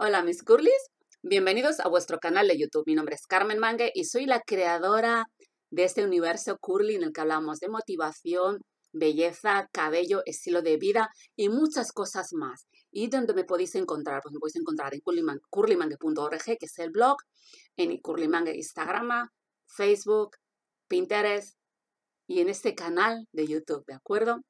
Hola mis Curlys, bienvenidos a vuestro canal de YouTube. Mi nombre es Carmen Mangue y soy la creadora de este universo curly en el que hablamos de motivación, belleza, cabello, estilo de vida y muchas cosas más. ¿Y dónde me podéis encontrar? Pues me podéis encontrar en Curlymange.org que es el blog, en curlymangue Instagram, Facebook, Pinterest y en este canal de YouTube, ¿de acuerdo?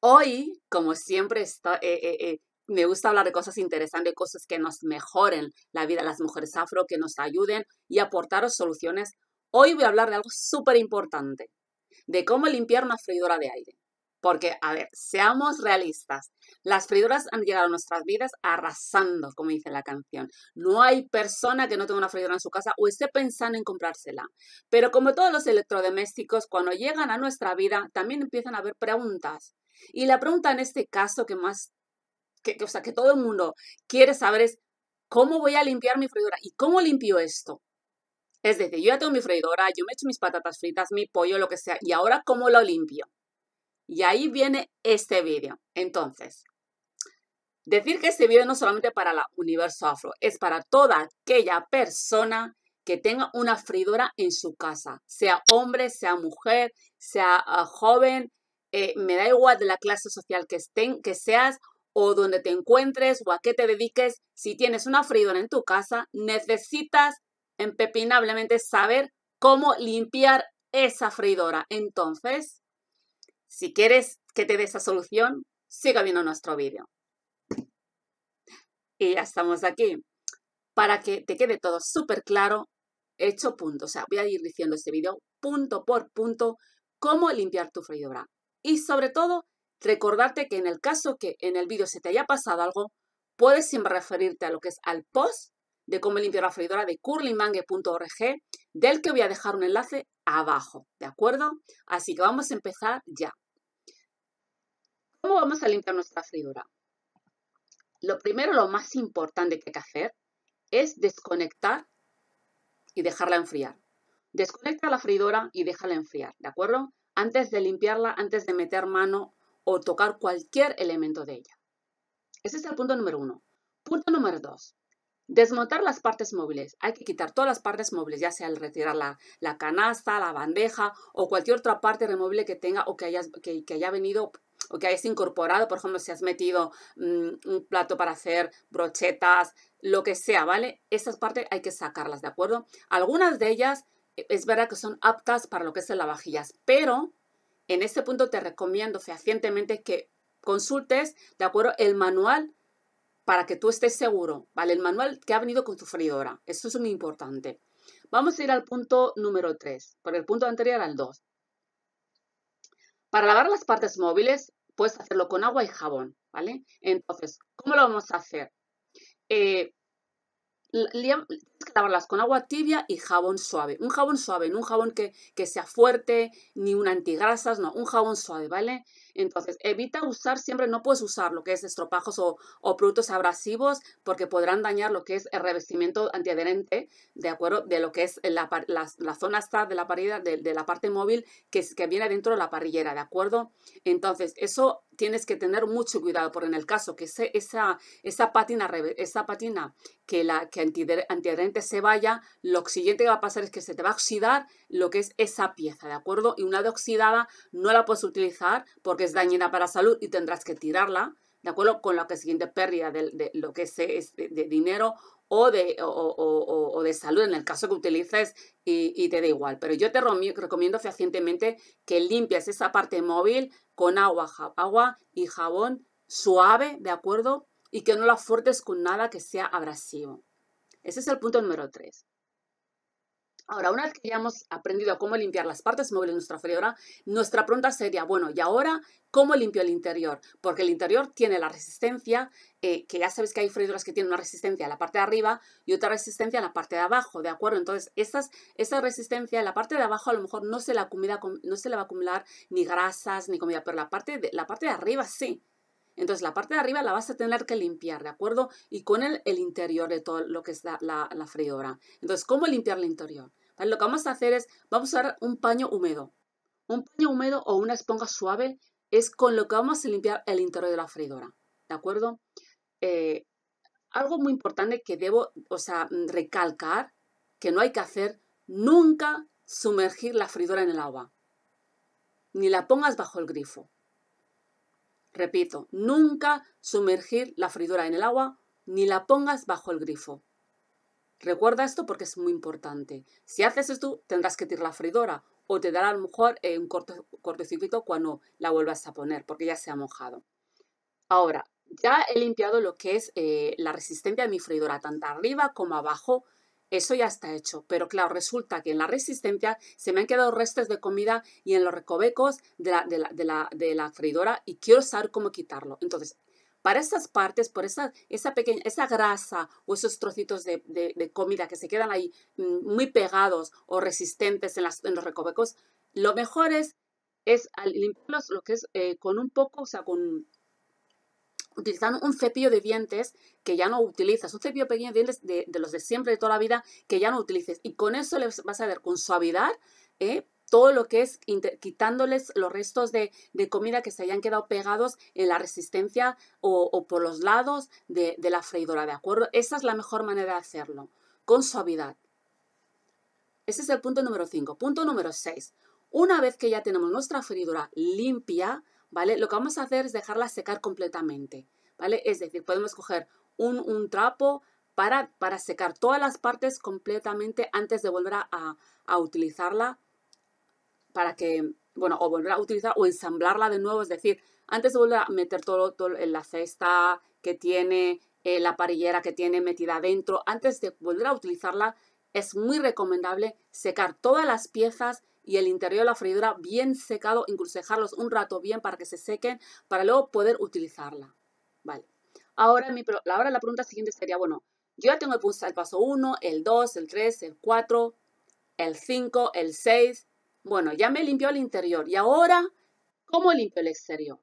Hoy, como siempre, está, eh, eh, eh, me gusta hablar de cosas interesantes, cosas que nos mejoren la vida de las mujeres afro, que nos ayuden y aportaros soluciones. Hoy voy a hablar de algo súper importante, de cómo limpiar una freidora de aire. Porque, a ver, seamos realistas, las freidoras han llegado a nuestras vidas arrasando, como dice la canción. No hay persona que no tenga una freidora en su casa o esté pensando en comprársela. Pero como todos los electrodomésticos, cuando llegan a nuestra vida, también empiezan a haber preguntas. Y la pregunta en este caso que más que, o sea, que todo el mundo quiere saber es cómo voy a limpiar mi freidora y cómo limpio esto. Es decir, yo ya tengo mi freidora, yo me echo mis patatas fritas, mi pollo, lo que sea, y ahora cómo lo limpio. Y ahí viene este vídeo. Entonces, decir que este vídeo no solamente para la Universo Afro, es para toda aquella persona que tenga una freidora en su casa, sea hombre, sea mujer, sea ah, joven, eh, me da igual de la clase social que estén, que seas o donde te encuentres o a qué te dediques, si tienes una freidora en tu casa, necesitas empepinablemente saber cómo limpiar esa freidora. Entonces, si quieres que te dé esa solución, siga viendo nuestro vídeo. Y ya estamos aquí. Para que te quede todo súper claro, hecho punto. O sea, voy a ir diciendo este vídeo punto por punto cómo limpiar tu freidora. Y sobre todo, Recordarte que en el caso que en el vídeo se te haya pasado algo, puedes siempre referirte a lo que es al post de cómo limpiar la freidora de org, del que voy a dejar un enlace abajo, ¿de acuerdo? Así que vamos a empezar ya. ¿Cómo vamos a limpiar nuestra freidora? Lo primero, lo más importante que hay que hacer es desconectar y dejarla enfriar. Desconecta la freidora y déjala enfriar, ¿de acuerdo? Antes de limpiarla, antes de meter mano o tocar cualquier elemento de ella. Ese es el punto número uno. Punto número dos. Desmontar las partes móviles. Hay que quitar todas las partes móviles, ya sea el retirar la, la canasta, la bandeja o cualquier otra parte removible que tenga o que, hayas, que, haya venido o que hayas incorporado, por ejemplo, si has metido mm, un plato para hacer brochetas, lo que sea, ¿vale? Esas partes hay que sacarlas, ¿de acuerdo? Algunas de ellas eh, es verdad que son aptas para lo que es el lavavajillas, pero en este punto te recomiendo fehacientemente que consultes, ¿de acuerdo? El manual para que tú estés seguro, ¿vale? El manual que ha venido con tu freidora. Esto es muy importante. Vamos a ir al punto número 3, por el punto anterior al 2. Para lavar las partes móviles, puedes hacerlo con agua y jabón, ¿vale? Entonces, ¿cómo lo vamos a hacer? Eh, Liam, tienes con agua tibia y jabón suave. Un jabón suave, no un jabón que, que sea fuerte, ni un antigrasas, no, un jabón suave, ¿vale? Entonces, evita usar siempre, no puedes usar lo que es estropajos o, productos abrasivos porque podrán dañar lo que es el revestimiento antiadherente, ¿de acuerdo? De lo que es la, zona está de la parrilla, de, la parte móvil que, que viene dentro de la parrillera, ¿de acuerdo? Entonces, eso tienes que tener mucho cuidado porque en el caso que esa, esa pátina, esa pátina que la que antiadherente se vaya, lo siguiente que va a pasar es que se te va a oxidar lo que es esa pieza, ¿de acuerdo? Y una de oxidada no la puedes utilizar porque es dañina para la salud y tendrás que tirarla, ¿de acuerdo? Con la que siguiente pérdida de, lo que es, de, dinero o de, o, de salud en el caso que utilices y, te da igual. Pero yo te recomiendo fehacientemente que limpias esa parte móvil con agua, agua y jabón suave, ¿de acuerdo? Y que no la fuertes con nada que sea abrasivo. Ese es el punto número 3. Ahora, una vez que hayamos aprendido aprendido cómo limpiar las partes móviles de nuestra freidora, nuestra pregunta sería, bueno, ¿y ahora cómo limpio el interior? Porque el interior tiene la resistencia, eh, que ya sabes que hay freidoras que tienen una resistencia en la parte de arriba y otra resistencia en la parte de abajo, ¿de acuerdo? Entonces, estas, esa resistencia en la parte de abajo a lo mejor no se, la acumula, no se le va a acumular ni grasas ni comida, pero la parte de, la parte de arriba sí. Entonces la parte de arriba la vas a tener que limpiar, ¿de acuerdo? Y con el, el interior de todo lo que es la, la, freidora. Entonces, ¿cómo limpiar el interior? Lo que vamos a hacer es, vamos a usar un paño húmedo. Un paño húmedo o una esponja suave es con lo que vamos a limpiar el interior de la freidora, ¿de acuerdo? Eh, algo muy importante que debo, recalcar, que no hay que hacer nunca sumergir la freidora en el agua, ni la pongas bajo el grifo. Repito, nunca sumergir la fridora en el agua ni la pongas bajo el grifo. Recuerda esto porque es muy importante. Si haces esto, tendrás que tirar la fridora o te dará a lo mejor eh, un cortocircuito cuando la vuelvas a poner porque ya se ha mojado. Ahora, ya he limpiado lo que es eh, la resistencia de mi fridora, tanto arriba como abajo eso ya está hecho, pero claro, resulta que en la resistencia se me han quedado restos de comida y en los recovecos de la, de freidora y quiero saber cómo quitarlo. Entonces, para esas partes, por esa, esa, pequeña, esa grasa o esos trocitos de, de, comida que se quedan ahí mm, muy pegados o resistentes en, las, en los recovecos, lo mejor es, es limpiarlos lo que es eh, con un poco, o sea, con utilizando un cepillo de dientes que ya no utilizas, un cepillo pequeño de dientes de, los de siempre, de toda la vida, que ya no utilices. Y con eso les vas a dar con suavidad ¿eh? todo lo que es quitándoles los restos de, comida que se hayan quedado pegados en la resistencia o, por los lados de, de, la freidora, ¿de acuerdo? Esa es la mejor manera de hacerlo, con suavidad. Ese es el punto número 5. Punto número 6. Una vez que ya tenemos nuestra freidora limpia, ¿vale? Lo que vamos a hacer es dejarla secar completamente, ¿vale? Es decir, podemos coger un, trapo para, para, secar todas las partes completamente antes de volver a, utilizarla para que, bueno, o volver a utilizar o ensamblarla de nuevo, es decir, antes de volver a meter todo, todo en la cesta que tiene, eh, la parillera que tiene metida adentro, antes de volver a utilizarla, es muy recomendable secar todas las piezas y el interior de la freidora bien secado, incluso dejarlos un rato bien para que se sequen, para luego poder utilizarla. Vale. Ahora, mi, ahora la pregunta siguiente sería, bueno, yo ya tengo el paso 1, el 2, el 3, el 4, el 5, el 6. Bueno, ya me limpió el interior. Y ahora, ¿cómo limpio el exterior?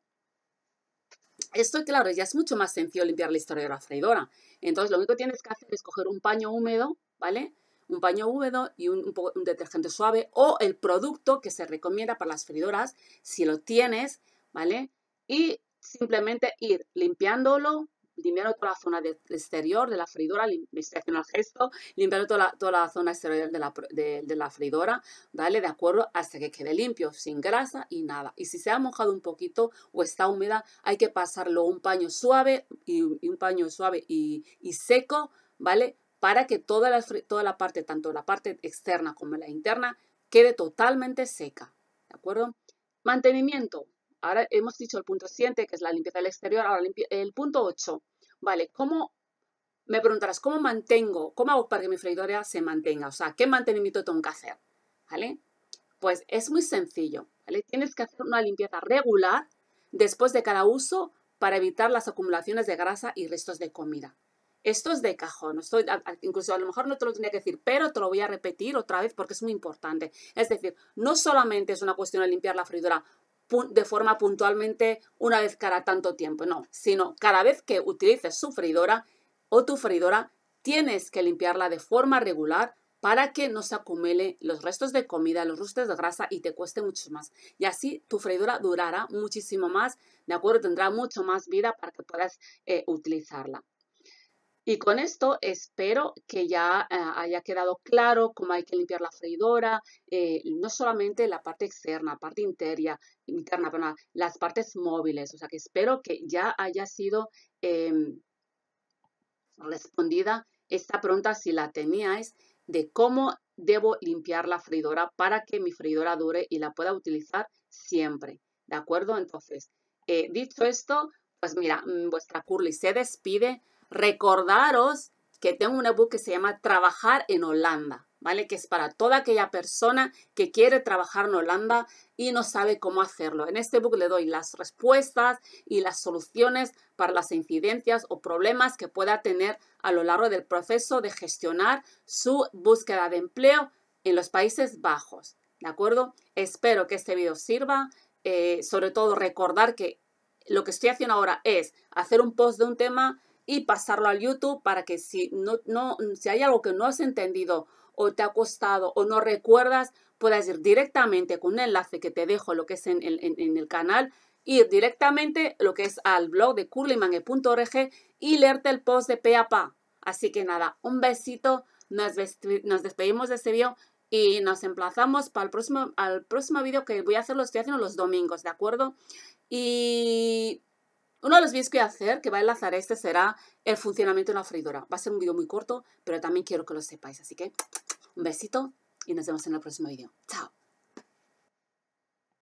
Esto, claro, ya es mucho más sencillo limpiar la historia de la freidora. Entonces, lo único que tienes que hacer es coger un paño húmedo, ¿vale? un paño húmedo y un, detergente suave o el producto que se recomienda para las freidoras, si lo tienes, ¿vale? Y simplemente ir limpiándolo, limpiando toda la zona exterior de la freidora, limpiando el gesto, limpiando toda la, toda la zona exterior de la, de, freidora, ¿vale? De acuerdo, hasta que quede limpio, sin grasa y nada. Y si se ha mojado un poquito o está húmeda, hay que pasarlo un paño suave y, un paño suave y seco, ¿vale? para que toda la, toda la parte, tanto la parte externa como la interna, quede totalmente seca. ¿De acuerdo? Mantenimiento. Ahora hemos dicho el punto 7, que es la limpieza del exterior. Ahora el punto 8. Vale, ¿cómo? Me preguntarás, ¿cómo mantengo? ¿Cómo hago para que mi freidora se mantenga? O sea, ¿qué mantenimiento tengo que hacer? ¿Vale? Pues es muy sencillo. ¿vale? Tienes que hacer una limpieza regular después de cada uso para evitar las acumulaciones de grasa y restos de comida. Esto es de cajón, incluso a lo mejor no te lo tenía que decir, pero te lo voy a repetir otra vez porque es muy importante. Es decir, no solamente es una cuestión de limpiar la freidora de forma puntualmente una vez cada tanto tiempo, no, sino cada vez que utilices su freidora o tu freidora, tienes que limpiarla de forma regular para que no se acumule los restos de comida, los restos de grasa y te cueste mucho más. Y así tu freidora durará muchísimo más, ¿de acuerdo? Tendrá mucho más vida para que puedas eh, utilizarla. Y con esto espero que ya ah, haya quedado claro cómo hay que limpiar la freidora, eh, no solamente la parte externa, la parte interna, interna las partes móviles. O sea que espero que ya haya sido em, respondida esta pregunta, si la teníais, de cómo debo limpiar la freidora para que mi freidora dure y la pueda utilizar siempre. ¿De acuerdo? Entonces, eh, dicho esto, pues mira, mm, vuestra Curly se despide recordaros que tengo un ebook que se llama Trabajar en Holanda, ¿vale? Que es para toda aquella persona que quiere trabajar en Holanda y no sabe cómo hacerlo. En este ebook le doy las respuestas y las soluciones para las incidencias o problemas que pueda tener a lo largo del proceso de gestionar su búsqueda de empleo en los Países Bajos. ¿De acuerdo? Espero que este video sirva. Eh, sobre todo recordar que lo que estoy haciendo ahora es hacer un post de un tema, y pasarlo al YouTube para que si, no, no, mm, si hay algo que no has entendido o te ha costado o no recuerdas, puedas ir directamente con un enlace que te dejo lo que es en, el canal, ir directamente lo que es al blog de curlymangue.org y leerte el post de Peapa. Así que nada, un besito, nos, nos despedimos de este video y nos emplazamos para el próximo, al próximo video que voy a hacer los estoy haciendo los domingos, ¿de acuerdo? Y uno de los vídeos que voy a hacer, que va a enlazar este, será el funcionamiento de una freidora. Va a ser un vídeo muy corto, pero también quiero que lo sepáis. Así que un besito y nos vemos en el próximo vídeo. Chao.